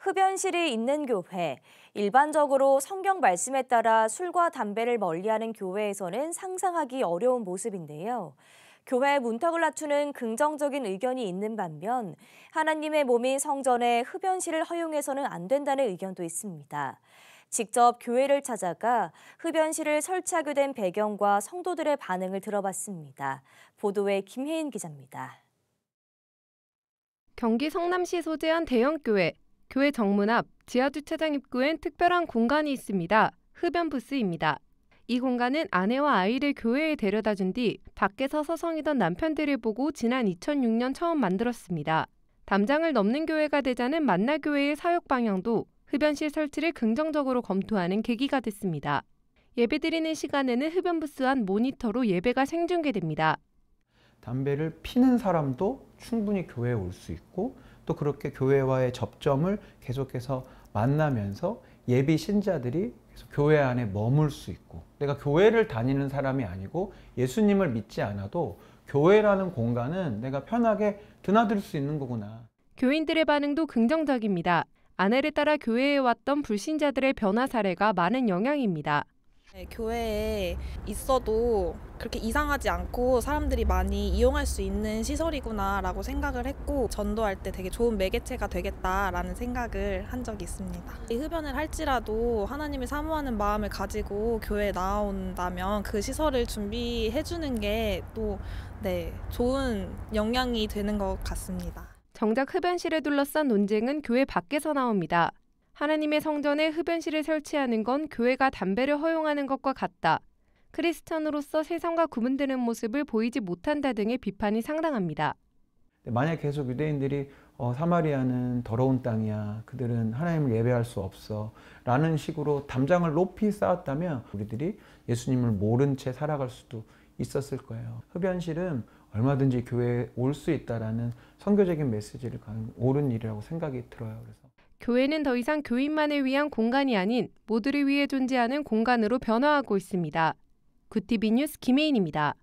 흡연실이 있는 교회, 일반적으로 성경 말씀에 따라 술과 담배를 멀리하는 교회에서는 상상하기 어려운 모습인데요. 교회 문턱을 낮추는 긍정적인 의견이 있는 반면 하나님의 몸인 성전에 흡연실을 허용해서는 안 된다는 의견도 있습니다. 직접 교회를 찾아가 흡연실을 설치하게 된 배경과 성도들의 반응을 들어봤습니다. 보도에 김혜인 기자입니다. 경기 성남시 소재한 대형교회 교회 정문 앞 지하 주차장 입구엔 특별한 공간이 있습니다. 흡연 부스입니다. 이 공간은 아내와 아이를 교회에 데려다 준 뒤 밖에서 서성이던 남편들을 보고 지난 2006년 처음 만들었습니다. 담장을 넘는 교회가 되자는 만나교회의 사역 방향도 흡연실 설치를 긍정적으로 검토하는 계기가 됐습니다. 예배드리는 시간에는 흡연 부스 안 모니터로 예배가 생중계됩니다. 담배를 피는 사람도 충분히 교회에 올 수 있고 또 그렇게 교회와의 접점을 계속해서 만나면서 예비 신자들이 교회 안에 머물 수 있고 내가 교회를 다니는 사람이 아니고 예수님을 믿지 않아도 교회라는 공간은 내가 편하게 드나들 수 있는 거구나. 교인들의 반응도 긍정적입니다. 아내를 따라 교회에 왔던 불신자들의 변화 사례가 많은 영향입니다. 네, 교회에 있어도 그렇게 이상하지 않고 사람들이 많이 이용할 수 있는 시설이구나라고 생각을 했고 전도할 때 되게 좋은 매개체가 되겠다라는 생각을 한 적이 있습니다. 흡연을 할지라도 하나님을 사모하는 마음을 가지고 교회에 나온다면 그 시설을 준비해 주는 게 또 네, 좋은 영향이 되는 것 같습니다. 정작 흡연실에 둘러싼 논쟁은 교회 밖에서 나옵니다. 하나님의 성전에 흡연실을 설치하는 건 교회가 담배를 허용하는 것과 같다. 크리스천으로서 세상과 구분되는 모습을 보이지 못한다 등의 비판이 상당합니다. 네, 만약 계속 유대인들이 어, 사마리아는 더러운 땅이야. 그들은 하나님을 예배할 수 없어. 라는 식으로 담장을 높이 쌓았다면 우리들이 예수님을 모른 채 살아갈 수도 있었을 거예요. 흡연실은 얼마든지 교회에 올 수 있다라는 선교적인 메시지를 가는 옳은 일이라고 생각이 들어요. 그래서 교회는 더 이상 교인만을 위한 공간이 아닌 모두를 위해 존재하는 공간으로 변화하고 있습니다. 구티비 뉴스 김혜인입니다.